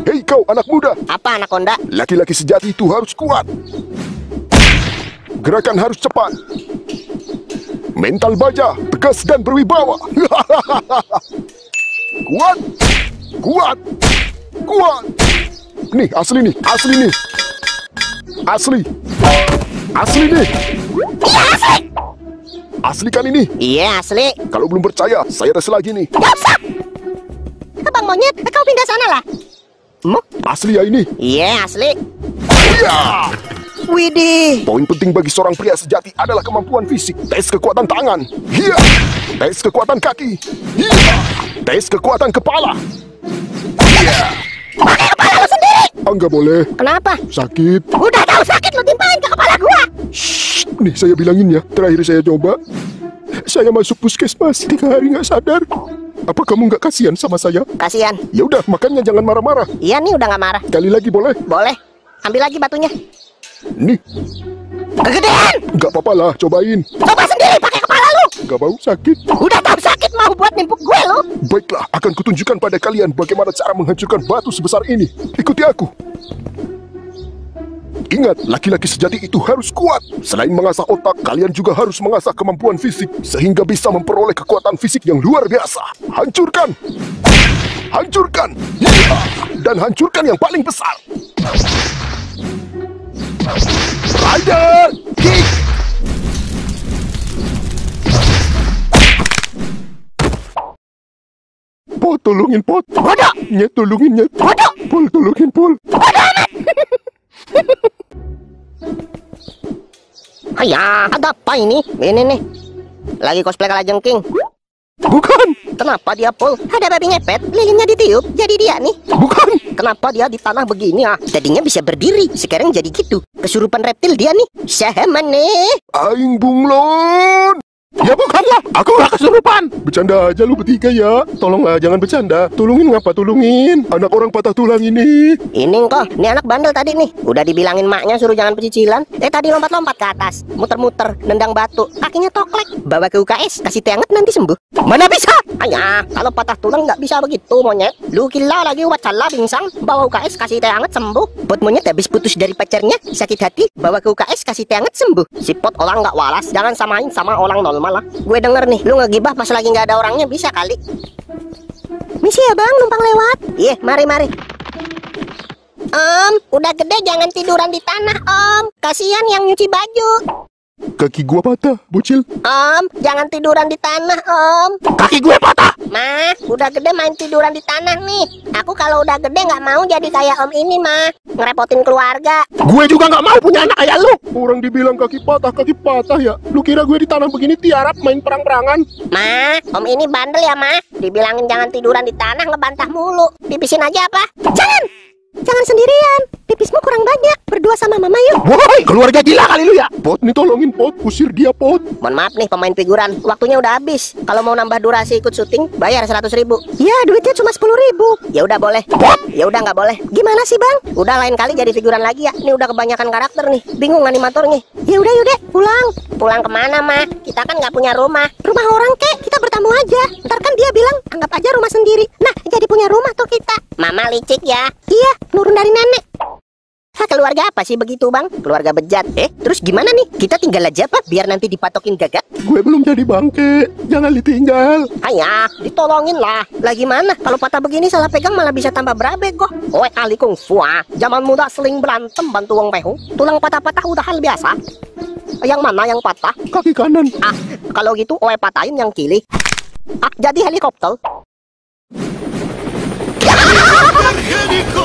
Hei kau anak muda. Apa anak Honda? Laki-laki sejati itu harus kuat. Gerakan harus cepat. Mental baja, tegas dan berwibawa. kuat. Kuat. Kuat. Nih, asli nih. Asli nih. Asli. Asli nih. Iya, asli. Asli kan ini? Iya, asli. Kalau belum percaya, saya tes lagi nih. Gak usah. Abang monyet, kau pindah sana lah. Hmm? Asli ya ini? Iya, yeah, asli. Yeah! Widih. Poin penting bagi seorang pria sejati adalah kemampuan fisik. Tes kekuatan tangan. Iya. Yeah. Tes kekuatan kaki. Iya. Yeah. Tes kekuatan kepala. Iya. Pakai kepala lo sendiri. Ah, enggak boleh. Kenapa? Sakit. Udah tahu sakit lo timpain ke kepala gua. Shh. Nih saya bilangin ya. Terakhir saya coba. Saya masuk puskesmas tiga hari nggak sadar. Apa kamu nggak kasihan sama saya? Kasihan. Ya udah, makanya jangan marah-marah. Iya nih, udah nggak marah. Kali lagi boleh? Boleh. Ambil lagi batunya. Nih. Kegedean! Nggak apa-apa lah, cobain. Coba sendiri pakai kepala lu. Gak bau sakit. Udah tahu sakit mau buat nimpuk gue lu. Baiklah, akan kutunjukkan pada kalian bagaimana cara menghancurkan batu sebesar ini. Ikuti aku. Ingat, laki-laki sejati itu harus kuat. Selain mengasah otak, kalian juga harus mengasah kemampuan fisik sehingga bisa memperoleh kekuatan fisik yang luar biasa. Hancurkan! Hancurkan! Dan hancurkan yang paling besar! Rider! Kick! Po, tolongin, Po. Ada! Nye, tulungin, Ada! Pul, tulungin, Pul. Ada, Ayah, ada apa ini? Ini nih, lagi cosplay kalajeng king. Bukan. Kenapa dia pul? Ada babi ngepet, lilinnya ditiup, jadi dia nih. Bukan. Kenapa dia di tanah begini ah? Tadinya bisa berdiri, sekarang jadi gitu. Kesurupan reptil dia nih. Saham nih. Aing bunglon. Ya bukanlah, aku lah kesurupan. Bercanda aja lu bertiga ya. Tolonglah jangan bercanda. Tolongin ngapa tolongin? Anak orang patah tulang ini. Ini kok, ini anak bandel tadi nih. Udah dibilangin maknya suruh jangan pecicilan. Eh tadi lompat-lompat ke atas, muter-muter, nendang batu, kakinya toklek. Bawa ke UKS, kasih tianget nanti sembuh. Mana bisa? Ayah, kalau patah tulang nggak bisa begitu monyet. Lu gila lagi Wat salah bingsang. Bawa UKS kasih tianget sembuh. Pot monyet habis putus dari pacarnya sakit hati bawa ke UKS kasih tianget sembuh. Si pot orang nggak waras, jangan samain sama orang normal lah. Gue denger nih, lu ngegibah pas lagi nggak ada orangnya bisa kali. Misi ya bang, numpang lewat. Iya, yeah, mari mari. Om, udah gede jangan tiduran di tanah om. Kasihan yang nyuci baju. Kaki gua patah, bocil. Om, jangan tiduran di tanah, Om. Kaki gua patah. Ma, udah gede main tiduran di tanah nih. Aku kalau udah gede nggak mau jadi kayak Om ini, Ma. Ngerepotin keluarga. Gue juga nggak mau punya anak kayak lu. Orang dibilang kaki patah, kaki patah ya. Lu kira gue di tanah begini tiarap main perang-perangan? Ma, Om ini bandel ya, Ma. Dibilangin jangan tiduran di tanah ngebantah mulu. dipisin aja apa? Jangan! Jangan sendirian, pipismu kurang banyak. Berdua sama mama yuk. Woi, keluarga gila kali lu ya. Pot, nih tolongin Pot, usir dia Pot. Mohon maaf nih pemain figuran, waktunya udah habis. Kalau mau nambah durasi ikut syuting, bayar seratus ribu. iya duitnya cuma sepuluh ribu. Ya udah boleh. Pot. Ya udah nggak boleh. Gimana sih bang? Udah lain kali jadi figuran lagi ya. Ini udah kebanyakan karakter nih. Bingung animator nih Ya udah yaudah pulang. Pulang kemana mah? Kita kan nggak punya rumah. Rumah orang kek, kita bertamu aja. Ntar kan dia bilang anggap aja rumah sendiri. Nah jadi punya rumah tuh kita. Mama licik ya. Iya, nurun dari nenek. Hah, keluarga apa sih begitu bang? Keluarga bejat. Eh, terus gimana nih? Kita tinggal aja pak, biar nanti dipatokin gagal. Gue belum jadi bangke. Jangan ditinggal. Ayah, ditolongin lah. Lagi mana? Kalau patah begini salah pegang malah bisa tambah berabe kok. Gue kali kung sua. Ah. Zaman muda seling berantem bantu wong pehu. Tulang patah-patah udah hal biasa. Yang mana yang patah? Kaki kanan. Ah, kalau gitu oe patahin yang kiri. Ah, jadi helikopter. helikopter.